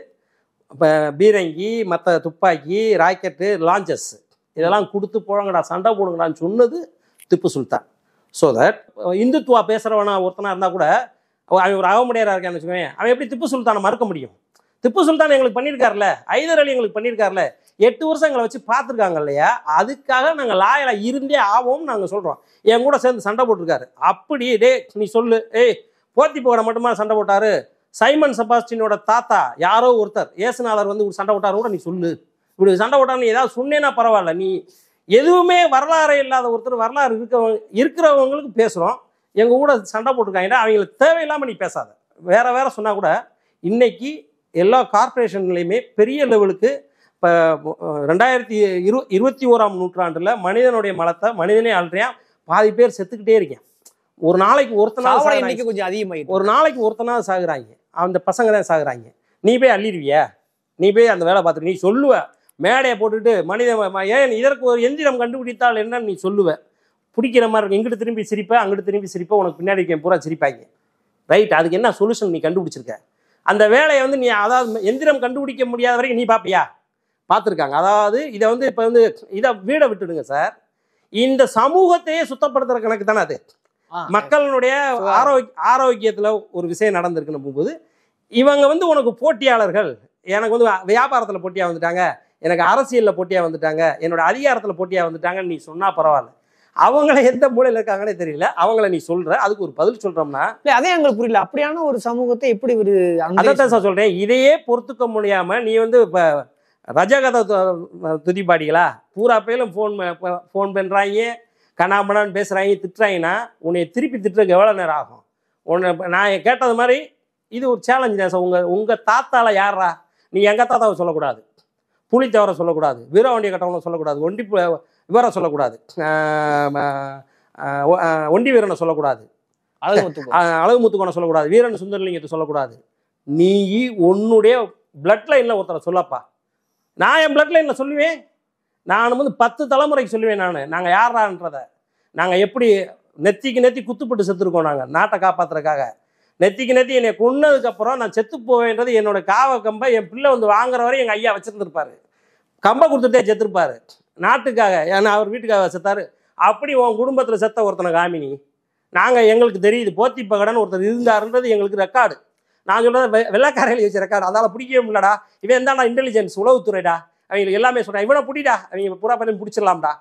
A: இப்போ பீரங்கி மற்ற துப்பாக்கி ராக்கெட்டு லான்ச்சஸ் இதெல்லாம் கொடுத்து போகங்கடா சண்டை போடுங்கடான்னு சொன்னது திப்பு சுல்தான் ஸோ தட் இந்துத்துவா பேசுகிறவனா ஒருத்தனாக இருந்தால் கூட அவன் ஒரு அவமுடியாராக இருக்கான்னு வச்சுக்கோங்க அவன் எப்படி திப்பு சுல்தானை மறக்க முடியும் திப்பு சுல்தான் எங்களுக்கு பண்ணியிருக்காருல ஐதர் அலி எங்களுக்கு பண்ணியிருக்காருல எட்டு வருஷம் எங்களை வச்சு பார்த்துருக்காங்க இல்லையா அதுக்காக நாங்கள் லாயலாக இருந்தே ஆவோம்னு நாங்கள் சொல்கிறோம் என் கூட சேர்ந்து சண்டை போட்டிருக்காரு அப்படி டே நீ சொல்லு ஏய் போத்தி போகிற மட்டுமா சண்டை போட்டார் சைமன் செபாஸ்டினோட தாத்தா யாரோ ஒருத்தர் ஏசுநாதர் வந்து ஒரு சண்டை விட்டாரு கூட நீ சொல்லு இப்படி சண்டை ஓட்டாருன்னு ஏதாவது சொன்னேன்னா பரவாயில்ல நீ எதுவுமே வரலாறு இல்லாத ஒருத்தர் வரலாறு இருக்கிறவங்க இருக்கிறவங்களுக்கு பேசுகிறோம் எங்கள் கூட சண்டை போட்டிருக்காங்கன்னா அவங்களுக்கு தேவையில்லாமல் நீ பேசாத வேற வேற சொன்னால் கூட இன்னைக்கு எல்லா கார்பரேஷன்லேயுமே பெரிய லெவலுக்கு இப்போ ரெண்டாயிரத்தி இரு இருபத்தி ஓராம் நூற்றாண்டில் மனிதனுடைய மலத்தை மனிதனே அல்றியான் பாதி பேர் செத்துக்கிட்டே இருக்கேன் ஒரு நாளைக்கு ஒருத்தனாவது சாகுறாங்க ஒரு நாளைக்கு ஒருத்தனாவது சாகுறாங்க அந்த பசங்க தான் சாகுறாங்க நீ போய் அள்ளிடுவிய நீ போய் அந்த வேலை பார்த்துட்டு நீ சொல்லுவ மேடையை போட்டுட்டு மனித ஏன் இதற்கு ஒரு எந்திரம் கண்டுபிடித்தால் என்னன்னு நீ சொல்லுவேன் பிடிக்கிற மாதிரி இருக்கும் எங்கிட்டு திரும்பி சிரிப்பேன் அங்கிட்டு திரும்பி சிரிப்பேன் உனக்கு பின்னாடி இருக்கேன் பூரா சிரிப்பாங்க ரைட் அதுக்கு என்ன சொல்யூஷன் நீ கண்டுபிடிச்சிருக்க அந்த வேலையை வந்து நீ அதாவது எந்திரம் கண்டுபிடிக்க முடியாத வரைக்கும் நீ பார்ப்பியா பார்த்துருக்காங்க அதாவது இதை வந்து இப்போ வந்து இதை வீடை விட்டுடுங்க சார் இந்த சமூகத்தையே சுத்தப்படுத்துகிற கணக்கு தானே அது மக்களுடைய ஆரோக்கிய ஆரோக்கியத்துல ஒரு விஷயம் நடந்திருக்குன்னு போகும்போது இவங்க வந்து உனக்கு போட்டியாளர்கள் எனக்கு வந்து வியாபாரத்துல போட்டியா வந்துட்டாங்க எனக்கு அரசியலில் போட்டியாக வந்துட்டாங்க என்னோட அதிகாரத்தில் போட்டியாக வந்துட்டாங்கன்னு நீ சொன்னால் பரவாயில்ல அவங்கள எந்த மூலையில் இருக்காங்கன்னே தெரியல அவங்கள நீ சொல்ற அதுக்கு ஒரு பதில் சொல்றோம்னா இல்லை அதே எங்களுக்கு புரியல அப்படியான ஒரு சமூகத்தை எப்படி ஒரு அதான் சொல்றேன் இதையே பொறுத்துக்க முடியாம நீ வந்து இப்போ ரஜகத துதிப்பாடிகளா பூரா பேரும் ஃபோன் ஃபோன் பண்ணுறாங்க கனாபனான்னு பேசுகிறாங்க திட்டுறாங்கன்னா உன்னை திருப்பி திட்டுறதுக்கு எவ்வளோ நேரம் ஆகும் உன்னை நான் கேட்டது மாதிரி இது ஒரு சேலஞ்சு தான் சார் உங்கள் உங்கள் தாத்தாவில் யாரா நீ எங்கள் தாத்தாவை சொல்லக்கூடாது புளித்தவரை சொல்லக்கூடாது வீர வீரவண்டிய கட்டவனை சொல்லக்கூடாது ஒண்டி விவரம் சொல்லக்கூடாது ஒண்டி வீரனை சொல்லக்கூடாது அழகு முத்துக்கோனை சொல்லக்கூடாது வீரன் சுந்தரலிங்கத்தை சொல்லக்கூடாது நீ உன்னுடைய பிளட் லைனில் ஒருத்தரை சொல்லப்பா நான் என் பிளட் லைனில் சொல்லுவேன் நான் வந்து பத்து தலைமுறைக்கு சொல்லுவேன் நான் நாங்கள் யார்றான்றதை நாங்கள் எப்படி நெத்திக்கு நெத்தி குத்துப்பட்டு செத்துருக்கோம் நாங்கள் நாட்டை காப்பாற்றுறக்காக நெத்திக்கு நெத்தி என்னை கொன்னதுக்கப்புறம் நான் செத்து போவேன்றது என்னோட காவ கம்பை என் பிள்ளை வந்து வாங்குற வரை எங்கள் ஐயா வச்சுருந்துருப்பாரு கம்பை கொடுத்துட்டே செத்துருப்பாரு நாட்டுக்காக ஏன்னா அவர் வீட்டுக்காக செத்தார் அப்படி உன் குடும்பத்தில் செத்த ஒருத்தனை காமினி நாங்கள் எங்களுக்கு தெரியுது போத்தி பகடன் ஒருத்தர் இருந்தாருன்றது எங்களுக்கு ரெக்கார்டு நான் சொல்கிறத வெ வெள்ளக்காரையில் வச்ச ரெக்கார்டு அதால் பிடிக்கவே முடியலடா இவன் தான்டா இன்டெலிஜென்ஸ் உளவுத்துறைடா அவங்களுக்கு எல்லாமே சொல்கிறேன் இவனை பிடிடா அவங்க புறா பண்ணி பிடிச்சிடலாம்டா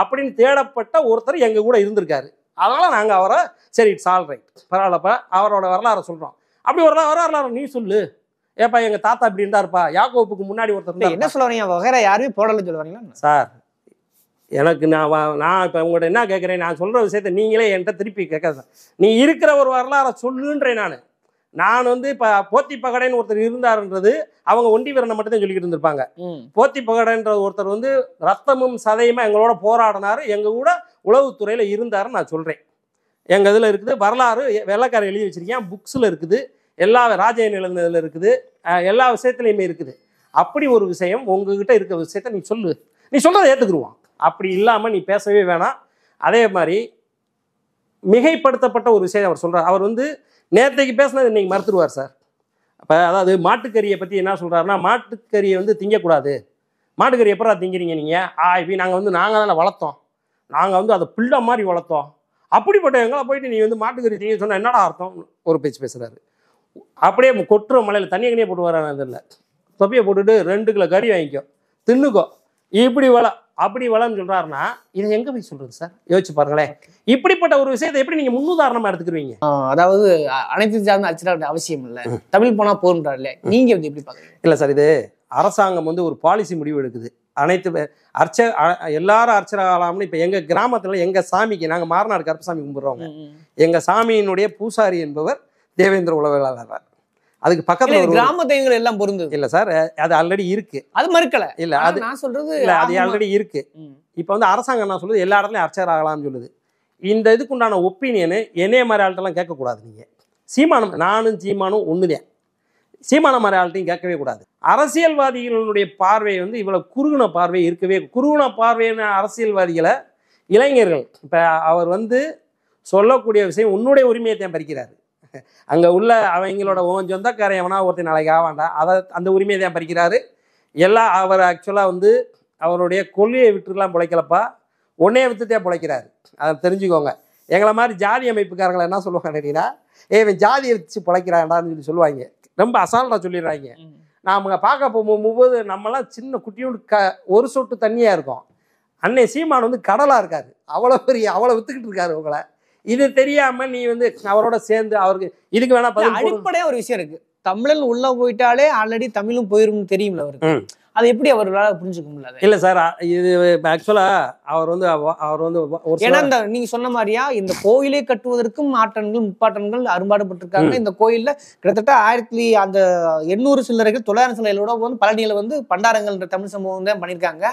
A: அப்படின்னு தேடப்பட்ட ஒருத்தர் எங்கள் கூட இருந்திருக்காரு அதனால் நாங்கள் அவரை சரி இட்ஸ் ஆல் ரைட் பரவாயில்லப்பா அவரோட வரலாறு சொல்கிறோம் அப்படி ஒரு வரலாறு நீ சொல்லு ஏப்பா எங்கள் தாத்தா இப்படி இருந்தாருப்பா யாக்கோப்புக்கு முன்னாடி ஒருத்தர் என்ன சொல்லுவாங்க
B: வரீங்க யாருமே போடலன்னு சொல்லுவாங்க சார்
A: எனக்கு நான் நான் இப்போ உங்கள்கிட்ட என்ன கேட்குறேன் நான் சொல்கிற விஷயத்த நீங்களே என்கிட்ட திருப்பி சார் நீ இருக்கிற ஒரு வரலாறை சொல்லுன்றேன் நான் நான் வந்து இப்போ போத்தி பகடைன்னு ஒருத்தர் இருந்தாருன்றது அவங்க ஒண்டி வீரனை மட்டும் தான் சொல்லிக்கிட்டு இருந்திருப்பாங்க போத்தி பகடைன்ற ஒருத்தர் வந்து ரத்தமும் சதையுமா எங்களோட போராடினாரு எங்கள் கூட உளவுத்துறையில் இருந்தாருன்னு நான் சொல்கிறேன் எங்கள் இதில் இருக்குது வரலாறு வெள்ளக்காரர் எழுதி வச்சிருக்கேன் புக்ஸில் இருக்குது எல்லா ராஜயன் எழுந்ததில் இருக்குது எல்லா விஷயத்துலையுமே இருக்குது அப்படி ஒரு விஷயம் உங்ககிட்ட இருக்கிற விஷயத்த நீ சொல்லு நீ சொல்றதை ஏத்துக்குருவான் அப்படி இல்லாமல் நீ பேசவே வேணாம் அதே மாதிரி மிகைப்படுத்தப்பட்ட ஒரு விஷயம் அவர் சொல்கிறார் அவர் வந்து நேற்றைக்கு பேசினது இன்றைக்கி மறுத்துடுவார் சார் அப்போ அதாவது மாட்டுக்கறியை பற்றி என்ன சொல்கிறாருன்னா மாட்டுக்கறியை வந்து திங்கக்கூடாது மாட்டுக்கறி எப்படா திங்கிறீங்க நீங்கள் ஆ இப்போ நாங்கள் வந்து நாங்கள் தானே வளர்த்தோம் நாங்கள் வந்து அதை பிள்ளை மாதிரி வளர்த்தோம் அப்படிப்பட்ட எங்களை போயிட்டு நீ வந்து மாட்டுக்கறி திங்க சொன்னால் என்னடா அர்த்தம் ஒரு பேச்சு பேசுகிறாரு அப்படியே கொட்டுற மலையில் தனியாக போட்டு வரானது இல்லை தொப்பியை போட்டுட்டு ரெண்டு கிலோ கறி வாங்கிக்கோ தின்னுக்கோ இப்படி வளம் அப்படி வளம்னு சொல்றாருன்னா இதை எங்க போய் சொல்றது சார் யோசிச்சு பாருங்களேன் இப்படிப்பட்ட ஒரு விஷயத்தை எப்படி நீங்க முன்னுதாரணமா எடுத்துக்கிறீங்க அதாவது அனைத்து சார்ந்த அச்சிடாத
B: அவசியம் இல்லை தமிழ் போனா இல்ல நீங்க வந்து
A: எப்படி பாக்குறீங்க இல்ல சார் இது அரசாங்கம் வந்து ஒரு பாலிசி முடிவு எடுக்குது அனைத்து அர்ச்ச எல்லாரும் அர்ச்சராகலாம்னு இப்போ எங்கள் கிராமத்தில் எங்கள் சாமிக்கு நாங்கள் மாரநாடு கருப்பசாமி கும்பிட்றவங்க எங்கள் சாமியினுடைய பூசாரி என்பவர் தேவேந்திர உளவியலாளர் அதுக்கு பக்கத்துல கிராம தெய்வங்கள் எல்லாம் பொருந்து இல்லை சார் அது ஆல்ரெடி இருக்கு அது மறுக்கல இல்லை அது நான் சொல்றது இல்ல அது ஆல்ரெடி இருக்கு இப்போ வந்து அரசாங்கம் என்ன சொல்லுது எல்லா இடத்துலயும் அர்ச்சர் ஆகலாம்னு சொல்லுது இந்த இதுக்கு உண்டான ஒப்பீனியனு என்னைய மாதிரி எல்லாம் கேட்கக்கூடாது நீங்க சீமானம் நானும் சீமானும் ஒண்ணுதேன் சீமான மாதிரி ஆள்கிட்டையும் கேட்கவே கூடாது அரசியல்வாதிகளுடைய பார்வை வந்து இவ்வளவு குறுகுண பார்வை இருக்கவே குறுகுண பார்வையான அரசியல்வாதிகளை இளைஞர்கள் இப்ப அவர் வந்து சொல்லக்கூடிய விஷயம் உன்னுடைய உரிமையை தான் பறிக்கிறார் அங்கே உள்ள அவங்களோட ஓன் சொந்தக்காரன் எவனா ஒருத்தர் நாளைக்கு ஆவாண்டா அதை அந்த உரிமையை தான் பறிக்கிறாரு எல்லாம் அவர் ஆக்சுவலாக வந்து அவருடைய கொள்கையை விட்டுலாம் பிழைக்கலப்பா ஒன்றே வித்துட்டே பிழைக்கிறாரு அதை தெரிஞ்சுக்கோங்க எங்களை மாதிரி ஜாதி அமைப்புக்காரங்களை என்ன சொல்லுவாங்க கேட்டீங்கன்னா ஏ இவன் ஜாதியை வச்சு பிழைக்கிறான்டான்னு சொல்லி சொல்லுவாங்க ரொம்ப அசால்ட்டாக சொல்லிடுறாங்க நாம பார்க்க போகும்போது நம்மளாம் சின்ன குட்டியோடு க ஒரு சொட்டு தண்ணியாக இருக்கும் அன்னை சீமான் வந்து கடலாக இருக்கார் அவ்வளோ பெரிய அவ்வளோ விற்றுக்கிட்டு இருக்காரு உங்களை இது தெரியாம நீ வந்து அவரோட சேர்ந்து அவருக்கு இதுக்கு வேணா
B: அடிப்படையா ஒரு விஷயம் இருக்கு தமிழன் உள்ள போயிட்டாலே ஆல்ரெடி தமிழும் போயிரும்னு தெரியும்ல அவருக்கு அது எப்படி அவர்களால புரிஞ்சுக்க முடியாது
A: இல்ல சார் இது ஆக்சுவலா அவர் வந்து அவர் வந்து ஏன்னா இந்த
B: நீங்க சொன்ன மாதிரியா இந்த கோயிலே கட்டுவதற்கும் ஆட்டன்கள் முப்பாட்டன்கள் அரும்பாடுபட்டிருக்காங்க இந்த கோயில்ல கிட்டத்தட்ட ஆயிரத்தி அந்த எண்ணூறு சில்லறைகள் தொள்ளாயிரம் சிலைகளோட வந்து பழனியில வந்து பண்டாரங்கள்ன்ற தமிழ் சமூகம் தான் பண்ணியிருக்காங்க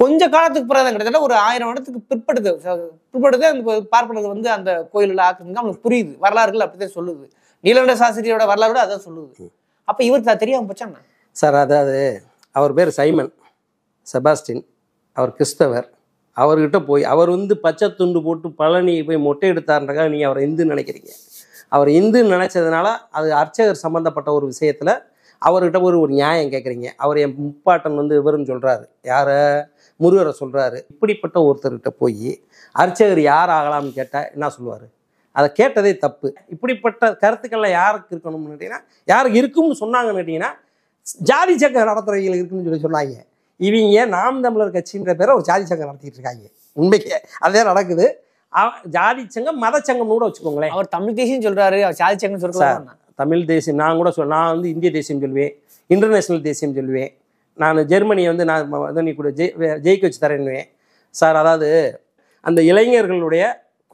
B: கொஞ்ச காலத்துக்கு பிறகு கிட்டத்தட்ட ஒரு ஆயிரம் வருடத்துக்கு பிற்படுது பிற்படுது அந்த பார்ப்பனது வந்து அந்த கோயிலில் ஆக்குறதுங்க அவங்களுக்கு புரியுது வரலாறுகள் அப்படிதான் சொல்லுது நீலகண்ட சாஸ்திரியோட வரலாறு அதான் சொல்லுது அப்போ இவர் தான் தெரியாமல் போச்சாங்க
A: சார் அதாவது அவர் பேர் சைமன் செபாஸ்டின் அவர் கிறிஸ்தவர் அவர்கிட்ட போய் அவர் வந்து பச்சை துண்டு போட்டு பழனி போய் மொட்டை எடுத்தார்ன்றக்காக நீங்கள் அவரை இந்து நினைக்கிறீங்க அவர் இந்துன்னு நினைச்சதுனால அது அர்ச்சகர் சம்மந்தப்பட்ட ஒரு விஷயத்தில் அவர்கிட்ட ஒரு ஒரு நியாயம் கேட்குறீங்க அவர் என் முப்பாட்டன் வந்து இவருன்னு சொல்கிறாரு யாரை முருகரை சொல்கிறாரு இப்படிப்பட்ட ஒருத்தர்கிட்ட போய் அர்ச்சகர் யார் ஆகலாம்னு கேட்டால் என்ன சொல்லுவார் அதை கேட்டதே தப்பு இப்படிப்பட்ட கருத்துக்கள்லாம் யாருக்கு இருக்கணும்னு கேட்டிங்கன்னா யாருக்கு இருக்கும்னு சொன்னாங்கன்னு கேட்டிங்கன்னா ஜாதி சக்கர நடத்துறைகள் இருக்குன்னு சொல்லி சொன்னாங்க இவங்க நாம் தமிழர் கட்சின்ற பேரை ஒரு ஜாதி சங்கம் நடத்திட்டு இருக்காங்க உண்மைக்கு அதே நடக்குது ஜாதி சங்கம் மத சங்கம் கூட வச்சுக்கோங்களேன் அவர் தமிழ் தேசியம் சொல்கிறாரு அவர் ஜாதி சங்கம் சொல்கிறாங்க தமிழ் தேசியம் நான் கூட சொல் நான் வந்து இந்திய தேசியம் சொல்லுவேன் இன்டர்நேஷ்னல் தேசியம் சொல்லுவேன் நான் ஜெர்மனியை வந்து நான் வந்து நீ கூட ஜெய் ஜெயிக்க வச்சு தரேன்னுவேன் சார் அதாவது அந்த இளைஞர்களுடைய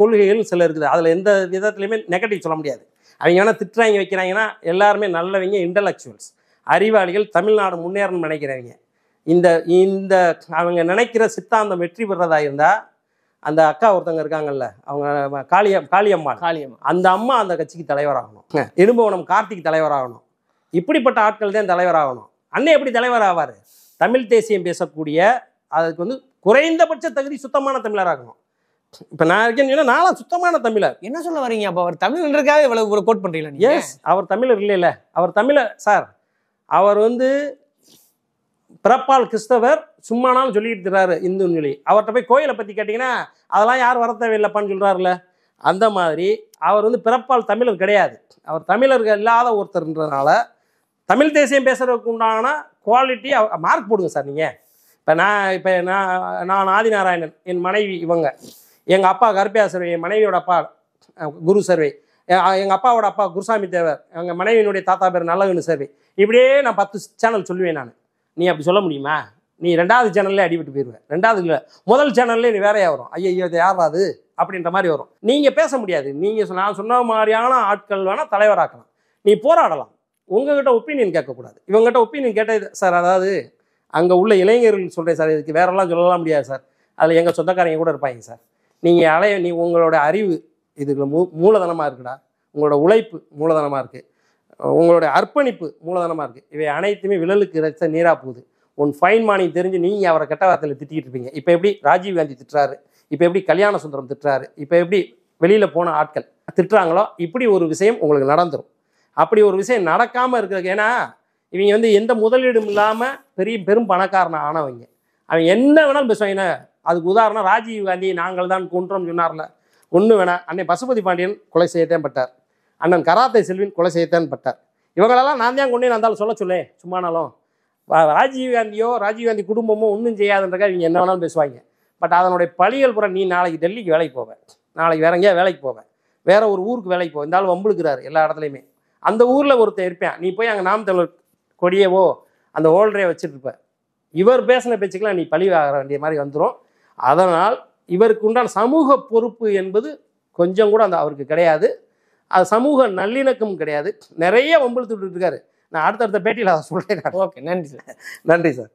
A: கொள்கைகள் சில இருக்குது அதில் எந்த விதத்துலையுமே நெகட்டிவ் சொல்ல முடியாது அவங்க வேணால் திட்டுறாங்க வைக்கிறாங்கன்னா எல்லாருமே நல்லவங்க இன்டலெக்சுவல்ஸ் அறிவாளிகள் தமிழ்நாடு முன்னேறணும்னு நினைக்கிறவங்க இந்த இந்த அவங்க நினைக்கிற சித்தாந்தம் வெற்றி பெறதாக இருந்தால் அந்த அக்கா ஒருத்தங்க இருக்காங்கல்ல அவங்க காளியம் காளியம்மா காளியம்மா அந்த அம்மா அந்த கட்சிக்கு தலைவராகணும் இடும்பவனம் கார்த்திக் தலைவராகணும் இப்படிப்பட்ட ஆட்கள் தான் தலைவராகணும் அண்ணன் எப்படி தலைவர் ஆவார் தமிழ் தேசியம் பேசக்கூடிய அதுக்கு வந்து குறைந்தபட்ச தகுதி சுத்தமான தமிழராகணும் இப்போ நான் இருக்கேன் நானும் சுத்தமான தமிழர் என்ன சொல்ல வரீங்க அப்போ அவர் தமிழ்ன்றக்காக இவ்வளவு இவ்வளோ கோட் பண்ணுறீங்களா எஸ் அவர் தமிழர் இல்லைல்ல அவர் தமிழர் சார் அவர் வந்து பிறப்பால் கிறிஸ்தவர் சும்மானாலும் சொல்லிட்டு இருக்காரு இந்துன்னு சொல்லி அவர்கிட்ட போய் கோயிலை பற்றி கேட்டிங்கன்னா அதெல்லாம் யார் வர தேவையில்லப்பான்னு சொல்கிறாருல்ல அந்த மாதிரி அவர் வந்து பிறப்பால் தமிழர் கிடையாது அவர் தமிழர்கள் இல்லாத ஒருத்தர்ன்றதுனால தமிழ் தேசியம் பேசுகிறதுக்கு உண்டான குவாலிட்டி மார்க் போடுங்க சார் நீங்கள் இப்போ நான் இப்போ நான் நான் ஆதிநாராயணன் என் மனைவி இவங்க எங்கள் அப்பா கருப்பியா சர்வே என் மனைவியோட அப்பா குரு சர்வே எங்கள் அப்பாவோட அப்பா குருசாமி தேவர் எங்கள் மனைவியினுடைய தாத்தா பேர் நல்லகனு சர்வே இப்படியே நான் பத்து சேனல் சொல்லுவேன் நான் நீ அப்படி சொல்ல முடியுமா நீ ரெண்டாவது சேனல்லே அடிபட்டு போயிடுவேன் ரெண்டாவது இல்லை முதல் சேனல்லே நீ வேறையா வரும் ஐயோ இது யாராது அப்படின்ற மாதிரி வரும் நீங்கள் பேச முடியாது நீங்கள் நான் சொன்ன மாதிரியான ஆட்கள் வேணால் தலைவராக்கலாம் நீ போராடலாம் உங்ககிட்ட ஒப்பீனியன் கேட்கக்கூடாது இவங்ககிட்ட ஒப்பீனியன் கேட்டது சார் அதாவது அங்கே உள்ள இளைஞர்கள் சொல்கிறேன் சார் இதுக்கு வேறெல்லாம் சொல்லலாம் முடியாது சார் அதில் எங்கள் சொந்தக்காரங்க கூட இருப்பாங்க சார் நீங்கள் அலைய நீ உங்களோட அறிவு இது மூ மூலதனமாக இருக்குடா உங்களோட உழைப்பு மூலதனமாக இருக்குது உங்களுடைய அர்ப்பணிப்பு மூலதனமாக இருக்குது இவை அனைத்துமே விழலுக்கு இறைச்ச நீராக போகுது உன் ஃபைன் மானி தெரிஞ்சு நீங்கள் அவரை கெட்ட வார்த்தையில் திட்டிக்கிட்டு இருப்பீங்க இப்போ எப்படி ராஜீவ் காந்தி திட்டுறாரு இப்போ எப்படி கல்யாண சுந்தரம் திட்டுறாரு இப்போ எப்படி வெளியில் போன ஆட்கள் திட்டுறாங்களோ இப்படி ஒரு விஷயம் உங்களுக்கு நடந்துடும் அப்படி ஒரு விஷயம் நடக்காமல் இருக்கிறது ஏன்னா இவங்க வந்து எந்த முதலீடும் இல்லாமல் பெரிய பெரும் பணக்காரன ஆனவங்க அவன் என்ன வேணாலும் பேசுவாங்க அதுக்கு உதாரணம் ராஜீவ் காந்தி நாங்கள் தான் கொன்றோம் சொன்னார்ல ஒன்று வேணாம் அண்ணன் பசுபதி பாண்டியன் கொலை செய்யத்தான் பட்டார் அண்ணன் கராத்தை செல்வின் கொலை செய்யத்தான் பட்டார் இவங்களெல்லாம் நான் தான் கொண்டே நான் சொல்ல சொல்லே சும்மானாலும் ராஜீவ்காந்தியோ ராஜீவ்காந்தி குடும்பமோ ஒன்றும் செய்யாதுன்றக்கா இவங்க என்ன வேணாலும் பேசுவாங்க பட் அதனுடைய பழிகள் புறம் நீ நாளைக்கு டெல்லிக்கு வேலைக்கு போவேன் நாளைக்கு வேற எங்கேயா வேலைக்கு போவேன் வேற ஒரு ஊருக்கு வேலைக்கு போவேன் இந்த ஆள் வம்புழுக்கிறாரு எல்லா இடத்துலையுமே அந்த ஊரில் ஒருத்தர் இருப்பேன் நீ போய் அங்கே நாம் தமிழர் கொடியவோ அந்த ஓல்டரையை வச்சுட்டு இவர் பேசின பேச்சுக்கெல்லாம் நீ பழி ஆக வேண்டிய மாதிரி வந்துடும் அதனால் இவருக்கு உண்டான சமூக பொறுப்பு என்பது கொஞ்சம் கூட அந்த அவருக்கு கிடையாது அது சமூக நல்லிணக்கம் கிடையாது நிறைய வம்பிழுத்துட்டு இருக்காரு நான் அடுத்தடுத்த பேட்டியில் அதை சொல்கிறேன் ஓகே நன்றி சார் நன்றி சார்